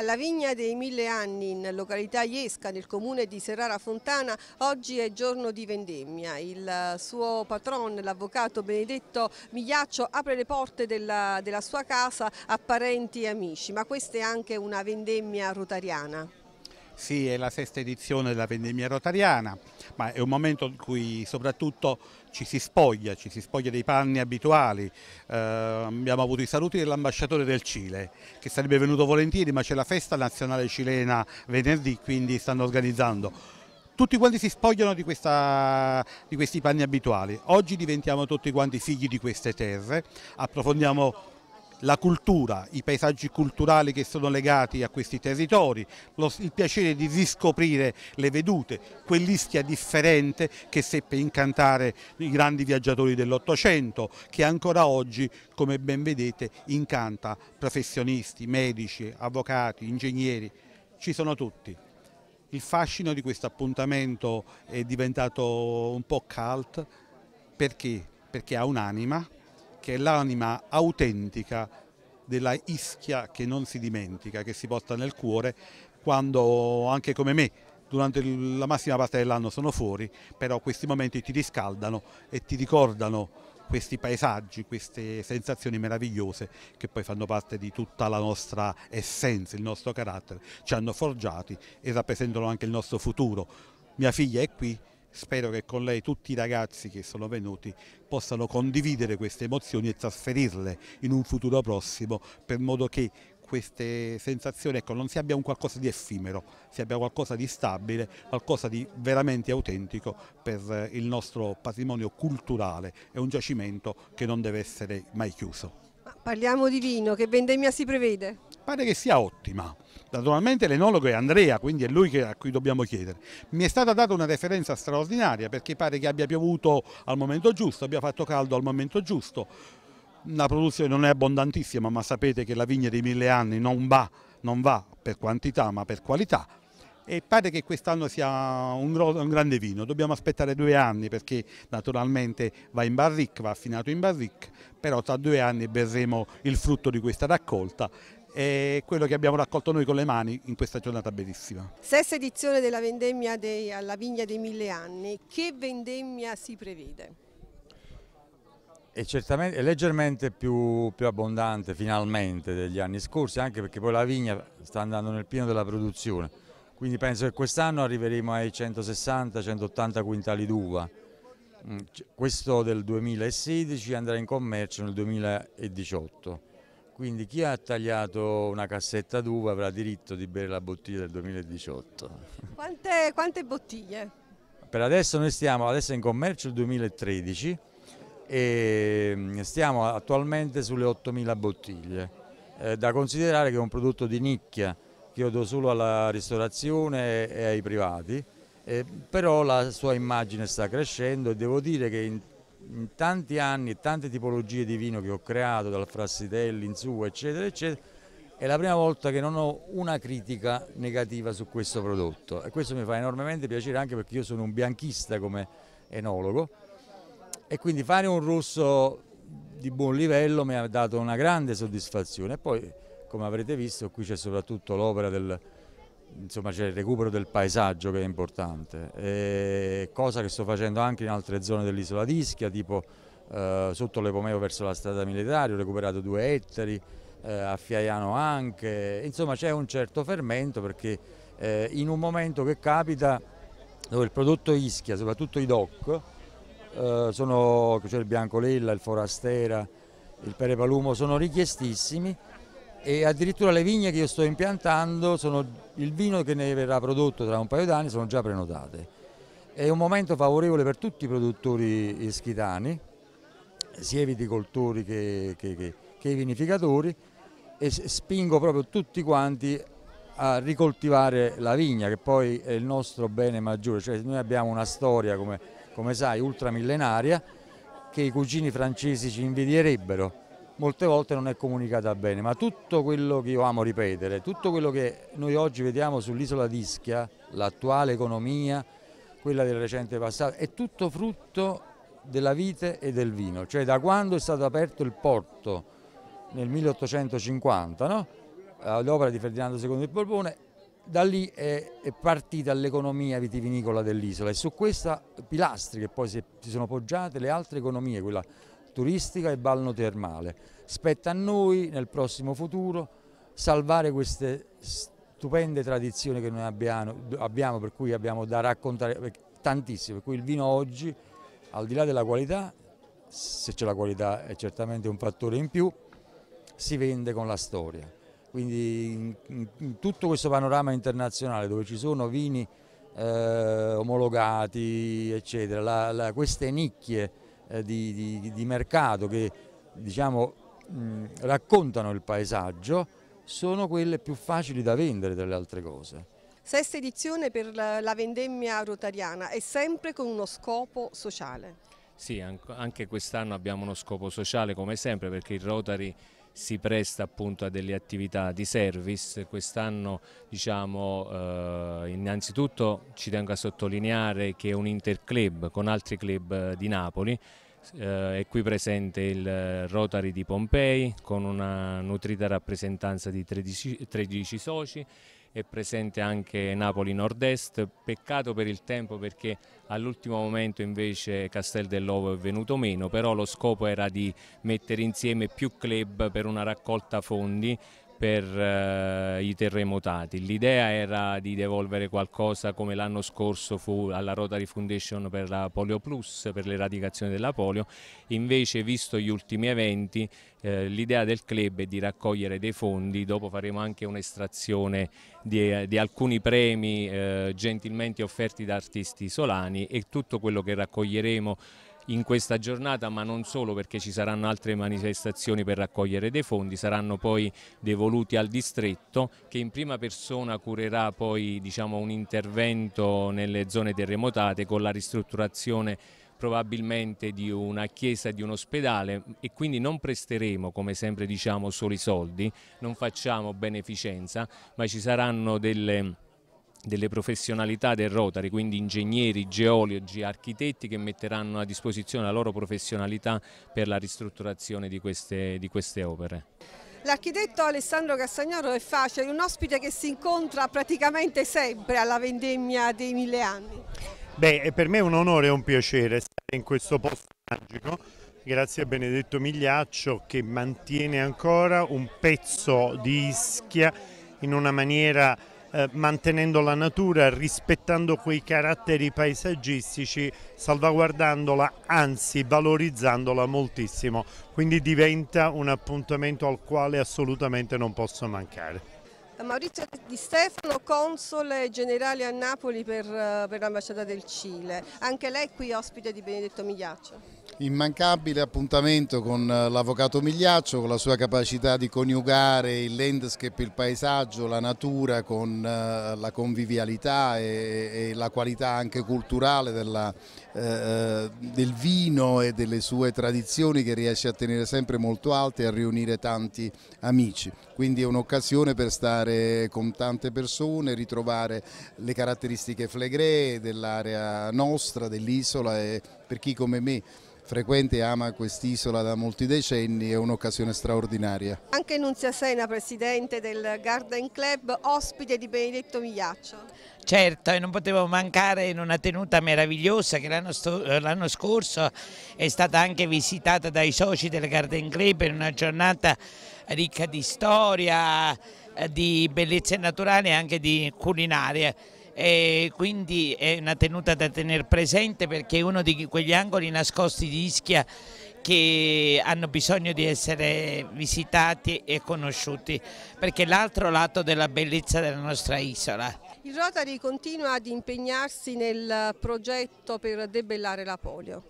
Alla Vigna dei Mille Anni, in località Iesca, nel comune di Serrara Fontana, oggi è giorno di vendemmia. Il eh, suo patron, l'avvocato Benedetto Migliaccio, apre le porte della, della sua casa a parenti e amici, ma questa è anche una vendemmia rotariana. Sì, è la sesta edizione della vendemmia rotariana, ma è un momento in cui soprattutto ci si spoglia, ci si spoglia dei panni abituali. Eh, abbiamo avuto i saluti dell'ambasciatore del Cile, che sarebbe venuto volentieri, ma c'è la festa nazionale cilena venerdì, quindi stanno organizzando. Tutti quanti si spogliano di, questa, di questi panni abituali. Oggi diventiamo tutti quanti figli di queste terre, approfondiamo la cultura, i paesaggi culturali che sono legati a questi territori, lo, il piacere di riscoprire le vedute, quell'ischia differente che seppe incantare i grandi viaggiatori dell'Ottocento, che ancora oggi, come ben vedete, incanta professionisti, medici, avvocati, ingegneri, ci sono tutti. Il fascino di questo appuntamento è diventato un po' cult perché? Perché ha un'anima, che è l'anima autentica della ischia che non si dimentica, che si porta nel cuore quando anche come me durante la massima parte dell'anno sono fuori, però questi momenti ti riscaldano e ti ricordano questi paesaggi, queste sensazioni meravigliose che poi fanno parte di tutta la nostra essenza, il nostro carattere, ci hanno forgiati e rappresentano anche il nostro futuro. Mia figlia è qui Spero che con lei tutti i ragazzi che sono venuti possano condividere queste emozioni e trasferirle in un futuro prossimo per modo che queste sensazioni ecco, non si abbia un qualcosa di effimero, si abbia qualcosa di stabile, qualcosa di veramente autentico per il nostro patrimonio culturale, è un giacimento che non deve essere mai chiuso. parliamo di vino, che vendemmia si prevede? pare che sia ottima. Naturalmente l'enologo è Andrea, quindi è lui a cui dobbiamo chiedere. Mi è stata data una referenza straordinaria perché pare che abbia piovuto al momento giusto, abbia fatto caldo al momento giusto. La produzione non è abbondantissima, ma sapete che la vigna dei mille anni non va, non va per quantità ma per qualità e pare che quest'anno sia un, un, grande vino. Dobbiamo aspettare due anni perché naturalmente va in barric, va affinato in barric, però tra due anni berremo il frutto di questa raccolta è quello che abbiamo raccolto noi con le mani in questa giornata bellissima. Sesta edizione della vendemmia dei, alla Vigna dei Mille Anni, che vendemmia si prevede? È, è leggermente più, più, abbondante finalmente degli anni scorsi, anche perché poi la vigna sta andando nel pieno della produzione, quindi penso che quest'anno arriveremo ai 160-180 quintali d'uva. Mm, questo del 2016 andrà in commercio nel 2018 quindi chi ha tagliato una cassetta d'uva avrà diritto di bere la bottiglia del 2018. Quante, quante bottiglie? Per adesso noi stiamo, adesso in commercio il 2013 e mm, stiamo attualmente sulle 8.000 bottiglie. Eh, da considerare che è un prodotto di nicchia che io do solo alla ristorazione e ai privati, eh, però la sua immagine sta crescendo e devo dire che in in tanti anni e tante tipologie di vino che ho creato, dal Frassitelli in su, eccetera, eccetera, è la prima volta che non ho una critica negativa su questo prodotto e questo mi fa enormemente piacere anche perché io sono un bianchista come enologo e quindi fare un rosso di buon livello mi ha dato una grande soddisfazione e poi come avrete visto qui c'è soprattutto l'opera del insomma c'è il recupero del paesaggio che è importante, e cosa che sto facendo anche in altre zone dell'isola di Ischia, tipo eh, sotto l'Epomeo verso la strada militare, ho recuperato due ettari, eh, a Fiaiano anche, insomma c'è un certo fermento perché eh, in un momento che capita dove il prodotto Ischia, soprattutto i DOC, eh, sono, cioè il Biancolella, il Forastera, il Perepalumo, sono richiestissimi, e addirittura le vigne che io sto impiantando, sono, il vino che ne verrà prodotto tra un paio d'anni sono già prenotate. È un momento favorevole per tutti i produttori ischitani, sia i viticoltori che, che, che, che i vinificatori e spingo proprio tutti quanti a ricoltivare la vigna che poi è il nostro bene maggiore, cioè noi abbiamo una storia come, come sai ultramillenaria che i cugini francesi ci invidierebbero molte volte non è comunicata bene, ma tutto quello che io amo ripetere, tutto quello che noi oggi vediamo sull'isola di Ischia, l'attuale economia, quella del recente passato, è tutto frutto della vite e del vino, cioè da quando è stato aperto il porto nel 1850, no? all'opera di Ferdinando II di Borbone, da lì è, è partita l'economia vitivinicola dell'isola e su questi pilastri che poi si, si sono poggiate le altre economie, quella turistica e termale. Spetta a noi nel prossimo futuro salvare queste stupende tradizioni che noi abbiamo, abbiamo per cui abbiamo da raccontare tantissimo, per cui il vino oggi al di là della qualità, se c'è la qualità è certamente un fattore in più, si vende con la storia. Quindi in, tutto questo panorama internazionale dove ci sono vini eh, omologati, eccetera, la, la, queste nicchie eh, di, di, di, mercato che diciamo, mh, raccontano il paesaggio sono quelle più facili da vendere delle altre cose. Sesta edizione per la vendemmia rotariana e sempre con uno scopo sociale. Sì, anche quest'anno abbiamo uno scopo sociale come sempre perché il Rotary si presta appunto a delle attività di service. Quest'anno diciamo, eh, innanzitutto ci tengo a sottolineare che è un interclub con altri club eh, di Napoli. Eh, è qui presente il eh, Rotary di Pompei con una nutrita rappresentanza di 13, 13 soci è presente anche Napoli Nord-Est, peccato per il tempo perché all'ultimo momento invece Castel dell'Ovo è venuto meno, però lo scopo era di mettere insieme più club per una raccolta fondi per eh, i terremotati. L'idea era di devolvere qualcosa come l'anno scorso fu alla Rotary Foundation per la Polio Plus, per l'eradicazione della polio, invece visto gli ultimi eventi eh, l'idea del club è di raccogliere dei fondi, dopo faremo anche un'estrazione di, eh, di, alcuni premi eh, gentilmente offerti da artisti solani e tutto quello che raccoglieremo in questa giornata, ma non solo perché ci saranno altre manifestazioni per raccogliere dei fondi, saranno poi devoluti al distretto che in prima persona curerà poi diciamo, un intervento nelle zone terremotate con la ristrutturazione probabilmente di una chiesa, di un ospedale e quindi non presteremo, come sempre diciamo, solo i soldi, non facciamo beneficenza, ma ci saranno delle delle professionalità del Rotary, quindi ingegneri, geologi, architetti che metteranno a disposizione la loro professionalità per la ristrutturazione di queste, di queste opere. L'architetto Alessandro Castagnaro è facile, un ospite che si incontra praticamente sempre alla vendemmia dei mille anni. Beh, è per me un onore e un piacere stare in questo posto magico, grazie a Benedetto Migliaccio che mantiene ancora un pezzo di Ischia in una maniera eh, mantenendo la natura, rispettando quei caratteri paesaggistici, salvaguardandola, anzi valorizzandola moltissimo. Quindi diventa un appuntamento al quale assolutamente non posso mancare. Eh, Maurizio Di Stefano, console generale a Napoli per, eh, per l'ambasciata del Cile. Anche lei qui ospite di Benedetto Migliaccio immancabile appuntamento con eh, l'avvocato Migliaccio, con la sua capacità di coniugare il landscape, il paesaggio, la natura con eh, la convivialità e, e la qualità anche culturale della, eh, eh, del vino e delle sue tradizioni che riesce a tenere sempre molto alte e a riunire tanti amici. Quindi è un'occasione per stare con tante persone, ritrovare le caratteristiche flegree dell'area nostra, dell'isola e per chi come me frequenta e ama quest'isola da molti decenni, è un'occasione straordinaria. Anche Nunzia Sena, presidente del Garden Club, ospite di Benedetto Migliaccio. Certo, e non potevo mancare in una tenuta meravigliosa che l'anno scorso è stata anche visitata dai soci del Garden Club in una giornata ricca di storia, eh, di bellezze naturali e anche di culinaria e quindi è una tenuta da tenere presente perché è uno di quegli angoli nascosti di Ischia che hanno bisogno di essere visitati e conosciuti perché è l'altro lato della bellezza della nostra isola. Il Rotary continua ad impegnarsi nel progetto per debellare la polio.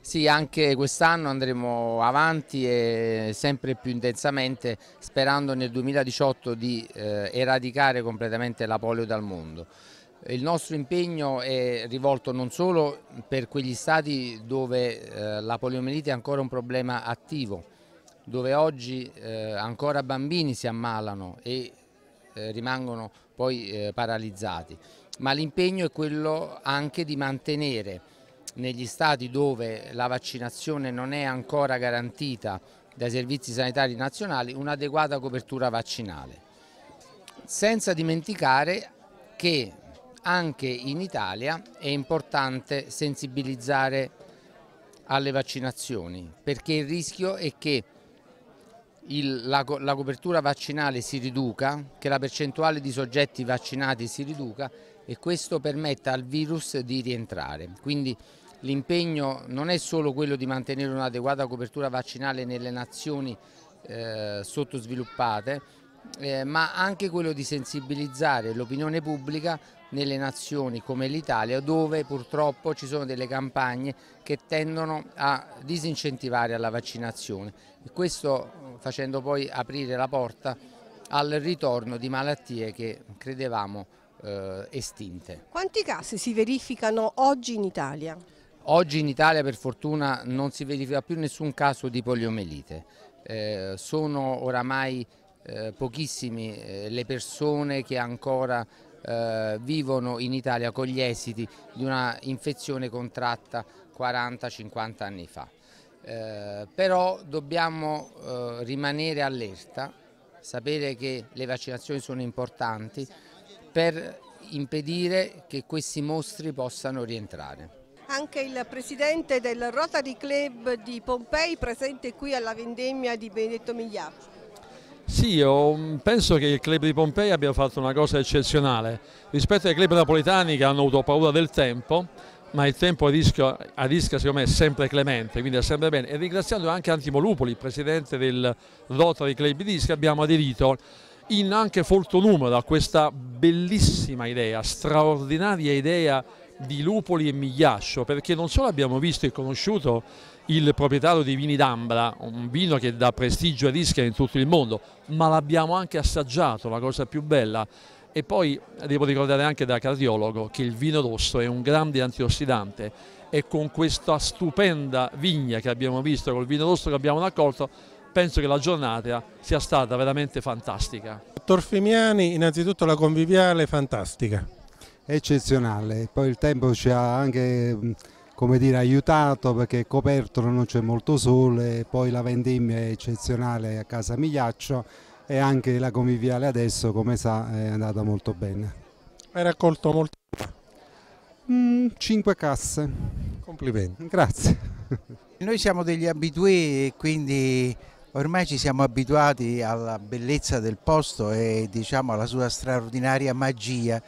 Sì, anche quest'anno andremo avanti e sempre più intensamente sperando nel 2018 di eh, eradicare completamente la polio dal mondo. Il nostro impegno è rivolto non solo per quegli stati dove eh, la poliomielite è ancora un problema attivo, dove oggi eh, ancora bambini si ammalano e eh, rimangono poi paralizzati, ma l'impegno è quello anche di mantenere negli stati dove la vaccinazione non è ancora garantita dai servizi sanitari nazionali un'adeguata copertura vaccinale. Senza dimenticare che anche in Italia è importante sensibilizzare alle vaccinazioni perché il rischio è che il, la, la, copertura vaccinale si riduca, che la percentuale di soggetti vaccinati si riduca e questo permetta al virus di rientrare. Quindi l'impegno non è solo quello di mantenere un'adeguata copertura vaccinale nelle nazioni eh, sottosviluppate, eh, ma anche quello di sensibilizzare l'opinione pubblica nelle nazioni come l'Italia dove purtroppo ci sono delle campagne che tendono a disincentivare la vaccinazione e questo facendo poi aprire la porta al ritorno di malattie che credevamo eh, estinte. Quanti casi si verificano oggi in Italia? Oggi in Italia per fortuna non si verifica più nessun caso di poliomelite, eh, sono oramai eh, pochissime eh, le persone che ancora eh, vivono in Italia con gli esiti di una infezione contratta 40-50 anni fa. Eh, però dobbiamo eh, rimanere allerta, sapere che le vaccinazioni sono importanti per impedire che questi mostri possano rientrare. Anche il presidente del Rotary Club di Pompei presente qui alla vendemmia di Benedetto Migliaccio. Sì, io mm, penso che il club di Pompei abbia fatto una cosa eccezionale. Rispetto ai club napoletani che hanno avuto paura del tempo, ma il tempo a rischio, a rischio secondo me è sempre clemente, quindi è sempre bene. E ringraziando anche Antimolupoli, presidente del Rotary Club di Ischia, abbiamo aderito in anche folto numero a questa bellissima idea, straordinaria idea di Lupoli e Migliascio, perché non solo abbiamo visto e conosciuto il proprietario di vini d'Ambra, un vino che dà prestigio a Ischia in tutto il mondo, ma l'abbiamo anche assaggiato, la cosa più bella. E poi devo ricordare anche da cardiologo che il vino rosso è un grande antiossidante e con questa stupenda vigna che abbiamo visto, col vino rosso che abbiamo raccolto, penso che la giornata sia stata veramente fantastica. Dottor Fimiani, innanzitutto la conviviale fantastica. Eccezionale, poi il tempo ci ha anche come dire, aiutato perché coperto non c'è molto sole, poi la vendemmia è eccezionale a casa Migliaccio e anche la conviviale adesso come sa è andata molto bene. Hai raccolto molte? Mm, cinque casse. Complimenti. Grazie. Noi siamo degli abitui e quindi ormai ci siamo abituati alla bellezza del posto e diciamo alla sua straordinaria magia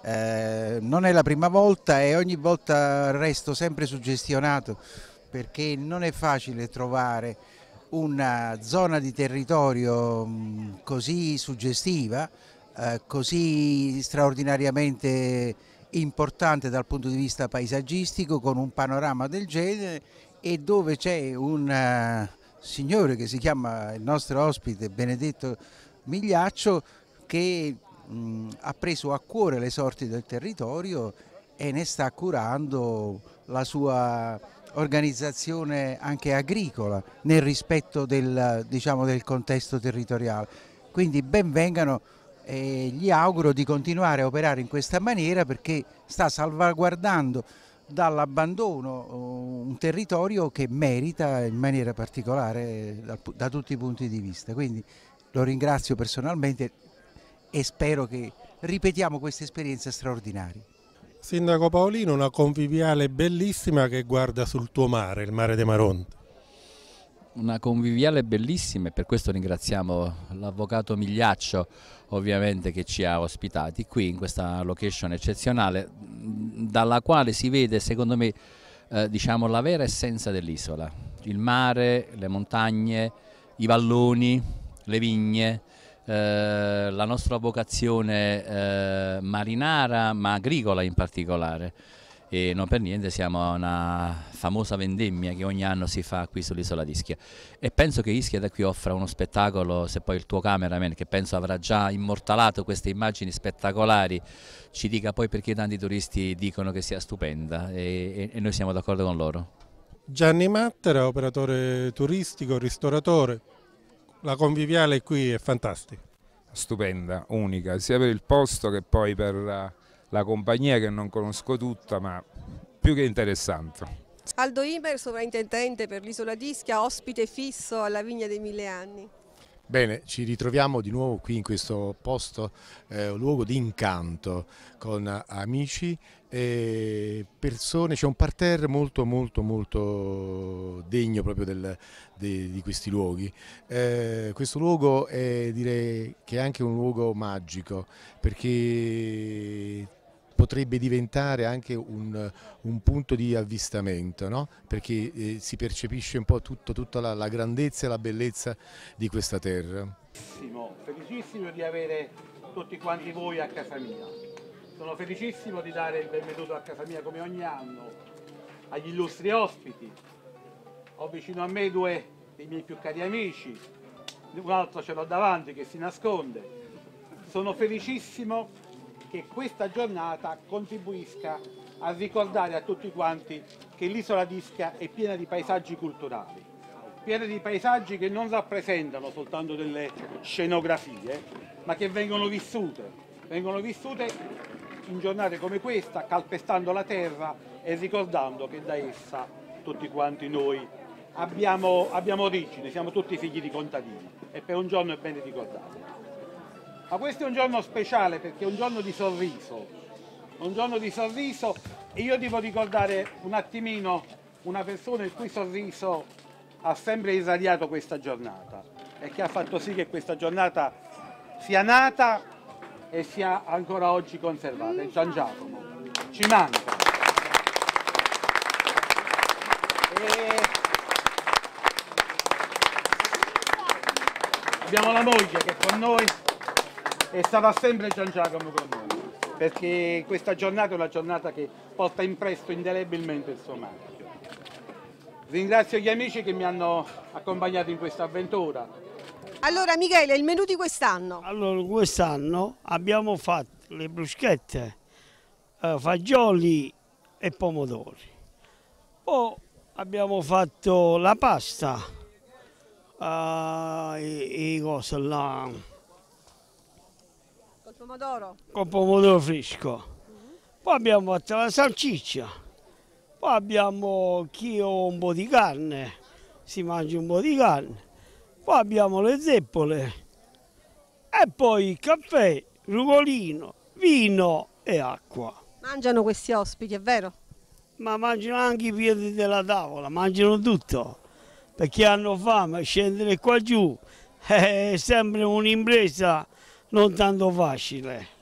eh, non è la prima volta e ogni volta resto sempre suggestionato perché non è facile trovare una zona di territorio mm, così suggestiva, eh, così straordinariamente importante dal punto di vista paesaggistico, con un panorama del genere e dove c'è un eh, signore che si chiama il nostro ospite Benedetto Migliaccio che mh, ha preso a cuore le sorti del territorio e ne sta curando la sua organizzazione anche agricola nel rispetto del, diciamo, del contesto territoriale. Quindi benvengano e gli auguro di continuare a operare in questa maniera perché sta salvaguardando dall'abbandono uh, un territorio che merita in maniera particolare da, da tutti i punti di vista. Quindi lo ringrazio personalmente, e spero che ripetiamo questa esperienza straordinaria. Sindaco Paolino, una conviviale bellissima che guarda sul tuo mare, il mare De Maronte. Una conviviale bellissima e per questo ringraziamo l'avvocato Migliaccio ovviamente che ci ha ospitati qui in questa location eccezionale dalla quale si vede secondo me eh, diciamo, la vera essenza dell'isola, il mare, le montagne, i valloni, le vigne, eh, la nostra vocazione eh, marinara ma agricola in particolare e non per niente siamo a una famosa vendemmia che ogni anno si fa qui sull'isola di Ischia e penso che Ischia da qui offra uno spettacolo se poi il tuo cameraman che penso avrà già immortalato queste immagini spettacolari ci dica poi perché tanti turisti dicono che sia stupenda e, e noi siamo d'accordo con loro Gianni Mattera, operatore turistico, ristoratore la conviviale qui è fantastica. Stupenda, unica, sia per il posto che poi per eh, la, compagnia che non conosco tutta, ma più che interessante. Aldo Imer, sovrintendente per l'isola d'Ischia, ospite fisso alla Vigna dei Mille Anni. Bene, ci ritroviamo di nuovo qui in questo posto, eh, luogo di incanto, con amici persone, c'è un parterre molto molto molto degno proprio del, de, di questi luoghi. Eh, questo luogo è direi che è anche un luogo magico perché potrebbe diventare anche un, un punto di avvistamento, no? perché eh, si percepisce un po' tutto, tutta la, la, grandezza e la bellezza di questa terra. felicissimo di avere tutti quanti voi a casa mia. Sono felicissimo di dare il benvenuto a casa mia come ogni anno agli illustri ospiti. Ho vicino a me due dei miei più cari amici, un altro ce l'ho davanti che si nasconde. Sono felicissimo che questa giornata contribuisca a ricordare a tutti quanti che l'isola di Ischia è piena di paesaggi culturali, piena di paesaggi che non rappresentano soltanto delle scenografie, ma che vengono vissute, vengono vissute in giornate come questa, calpestando la terra e ricordando che da essa tutti quanti noi abbiamo, abbiamo origine, siamo tutti figli di contadini e per un giorno è bene ricordarlo. Ma questo è un giorno speciale perché è un giorno di sorriso, un giorno di sorriso e io devo ricordare un attimino una persona il cui sorriso ha sempre irradiato questa giornata e che ha fatto sì che questa giornata sia nata e sia ancora oggi conservata, è San Giacomo. Ci manca. E... Abbiamo la moglie che con noi è stata sempre Gian Giacomo con noi, perché questa giornata è una giornata che porta impresso indelebilmente il suo marchio. Ringrazio gli amici che mi hanno accompagnato in questa avventura, allora Michele, il menù di quest'anno? Allora quest'anno abbiamo fatto le bruschette, eh, fagioli e pomodori. Poi abbiamo fatto la pasta, uh, e, e cosa là... Col pomodoro? Col pomodoro fresco. Mm -hmm. Poi abbiamo fatto la salsiccia, poi abbiamo chi un po' di carne, si mangia un po' di carne poi abbiamo le zeppole e poi caffè, rugolino, vino e acqua. Mangiano questi ospiti, è vero? Ma mangiano anche i piedi della tavola, mangiano tutto, perché hanno fame, scendere qua giù è sempre un'impresa non tanto facile.